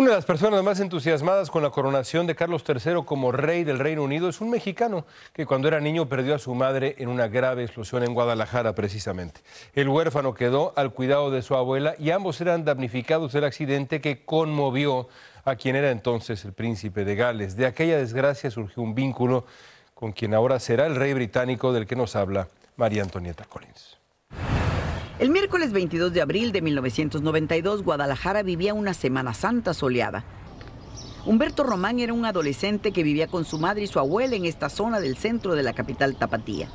Una de las personas más entusiasmadas con la coronación de Carlos III como rey del Reino Unido es un mexicano que cuando era niño perdió a su madre en una grave explosión en Guadalajara precisamente. El huérfano quedó al cuidado de su abuela y ambos eran damnificados del accidente que conmovió a quien era entonces el príncipe de Gales. De aquella desgracia surgió un vínculo con quien ahora será el rey británico del que nos habla María Antonieta Collins. El miércoles 22 de abril de 1992, Guadalajara vivía una Semana Santa soleada. Humberto Román era un adolescente que vivía con su madre y su abuela en esta zona del centro de la capital tapatía.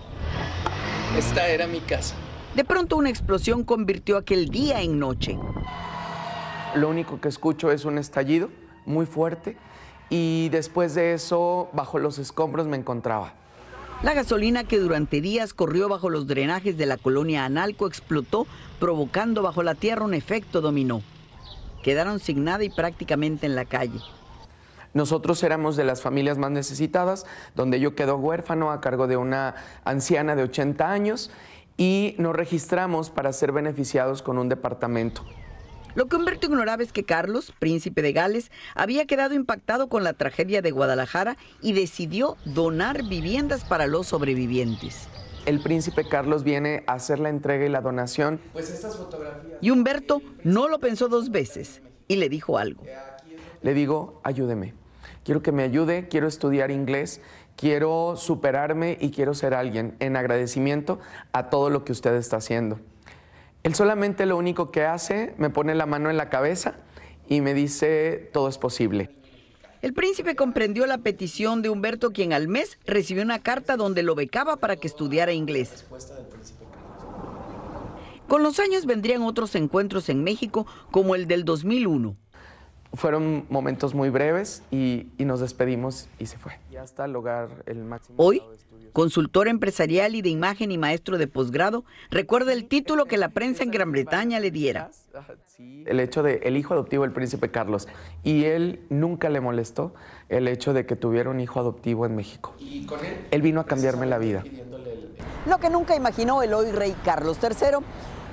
Esta era mi casa. De pronto una explosión convirtió aquel día en noche. Lo único que escucho es un estallido muy fuerte y después de eso bajo los escombros me encontraba. La gasolina que durante días corrió bajo los drenajes de la colonia Analco explotó, provocando bajo la tierra un efecto dominó. Quedaron sin nada y prácticamente en la calle. Nosotros éramos de las familias más necesitadas, donde yo quedo huérfano a cargo de una anciana de 80 años y nos registramos para ser beneficiados con un departamento. Lo que Humberto ignoraba es que Carlos, príncipe de Gales, había quedado impactado con la tragedia de Guadalajara y decidió donar viviendas para los sobrevivientes. El príncipe Carlos viene a hacer la entrega y la donación. Pues y Humberto no lo pensó dos veces y le dijo algo. Le digo, ayúdeme. Quiero que me ayude, quiero estudiar inglés, quiero superarme y quiero ser alguien en agradecimiento a todo lo que usted está haciendo. Él solamente lo único que hace, me pone la mano en la cabeza y me dice, todo es posible. El príncipe comprendió la petición de Humberto, quien al mes recibió una carta donde lo becaba para que estudiara inglés. Con los años vendrían otros encuentros en México, como el del 2001. Fueron momentos muy breves y, nos despedimos y se fue. Y hasta lograr el máximo. Hoy, consultor empresarial y de imagen y maestro de posgrado, recuerda el título que la prensa en Gran Bretaña le diera. El hecho de el hijo adoptivo del príncipe Carlos. Y él nunca le molestó el hecho de que tuviera un hijo adoptivo en México. él? Él vino a cambiarme la vida. Lo que nunca imaginó el hoy rey Carlos III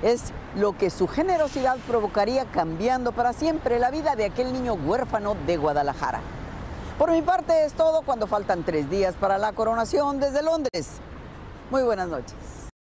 es lo que su generosidad provocaría cambiando para siempre la vida de aquel niño huérfano de Guadalajara. Por mi parte es todo cuando faltan tres días para la coronación desde Londres. Muy buenas noches.